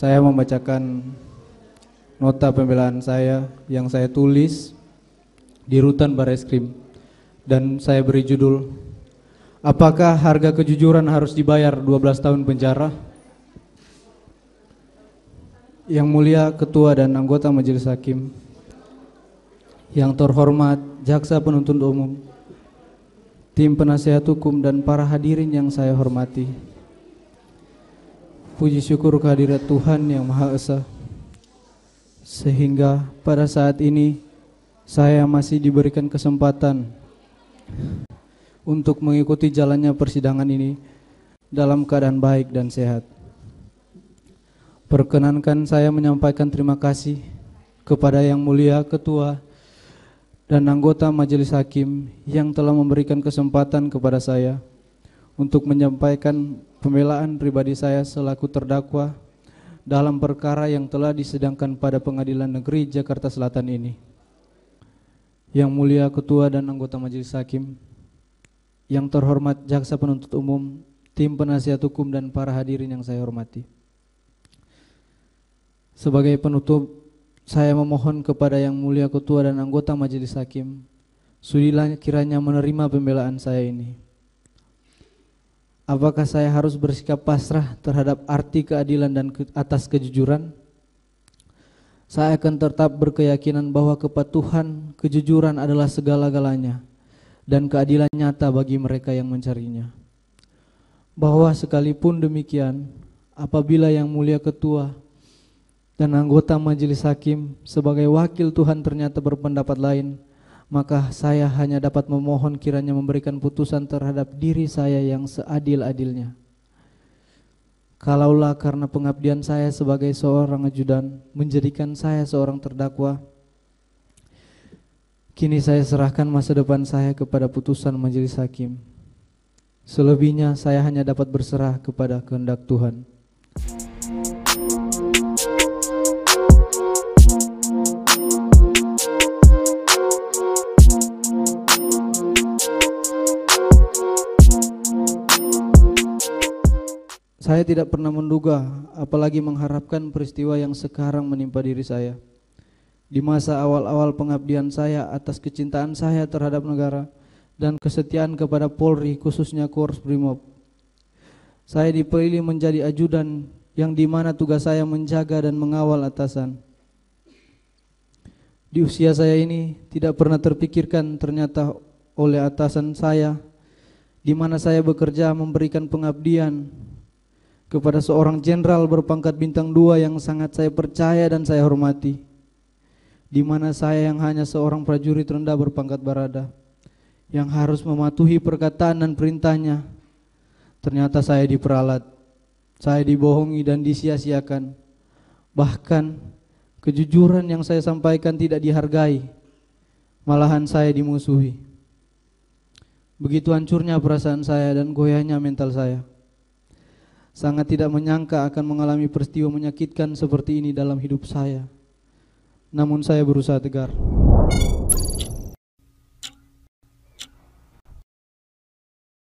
Saya membacakan nota pembelaan saya yang saya tulis di rutan Bareskrim dan saya beri judul Apakah harga kejujuran harus dibayar 12 tahun penjara? Yang mulia ketua dan anggota majelis hakim yang terhormat jaksa penuntut umum tim penasehat hukum dan para hadirin yang saya hormati puji syukur kehadirat Tuhan yang Maha Esa sehingga pada saat ini saya masih diberikan kesempatan untuk mengikuti jalannya persidangan ini dalam keadaan baik dan sehat. Perkenankan saya menyampaikan terima kasih kepada Yang Mulia Ketua dan anggota Majelis Hakim yang telah memberikan kesempatan kepada saya untuk menyampaikan pembelaan pribadi saya selaku terdakwa dalam perkara yang telah disedangkan pada Pengadilan Negeri Jakarta Selatan ini. Yang mulia ketua dan anggota majelis hakim, yang terhormat jaksa penuntut umum, tim penasihat hukum dan para hadirin yang saya hormati. Sebagai penutup, saya memohon kepada yang mulia ketua dan anggota majelis hakim, sudilah kiranya menerima pembelaan saya ini. Apakah saya harus bersikap pasrah terhadap arti keadilan dan ke atas kejujuran? Saya akan tetap berkeyakinan bahwa kepatuhan, kejujuran adalah segala-galanya dan keadilan nyata bagi mereka yang mencarinya. Bahwa sekalipun demikian, apabila yang mulia ketua dan anggota majelis hakim sebagai wakil Tuhan ternyata berpendapat lain, maka saya hanya dapat memohon kiranya memberikan putusan terhadap diri saya yang seadil-adilnya. Kalaulah karena pengabdian saya sebagai seorang ajudan menjadikan saya seorang terdakwa, kini saya serahkan masa depan saya kepada putusan majelis hakim. Selebihnya saya hanya dapat berserah kepada kehendak Tuhan. Saya tidak pernah menduga, apalagi mengharapkan peristiwa yang sekarang menimpa diri saya. Di masa awal-awal pengabdian saya atas kecintaan saya terhadap negara dan kesetiaan kepada Polri, khususnya Korps Brimob. Saya dipilih menjadi ajudan yang di mana tugas saya menjaga dan mengawal atasan. Di usia saya ini tidak pernah terpikirkan ternyata oleh atasan saya di mana saya bekerja memberikan pengabdian kepada seorang jenderal berpangkat bintang dua yang sangat saya percaya dan saya hormati. Di mana saya yang hanya seorang prajurit rendah berpangkat barada yang harus mematuhi perkataan dan perintahnya. Ternyata saya diperalat, saya dibohongi dan disia-siakan. Bahkan kejujuran yang saya sampaikan tidak dihargai, malahan saya dimusuhi. Begitu hancurnya perasaan saya dan goyahnya mental saya. Sangat tidak menyangka akan mengalami peristiwa menyakitkan seperti ini dalam hidup saya. Namun saya berusaha tegar.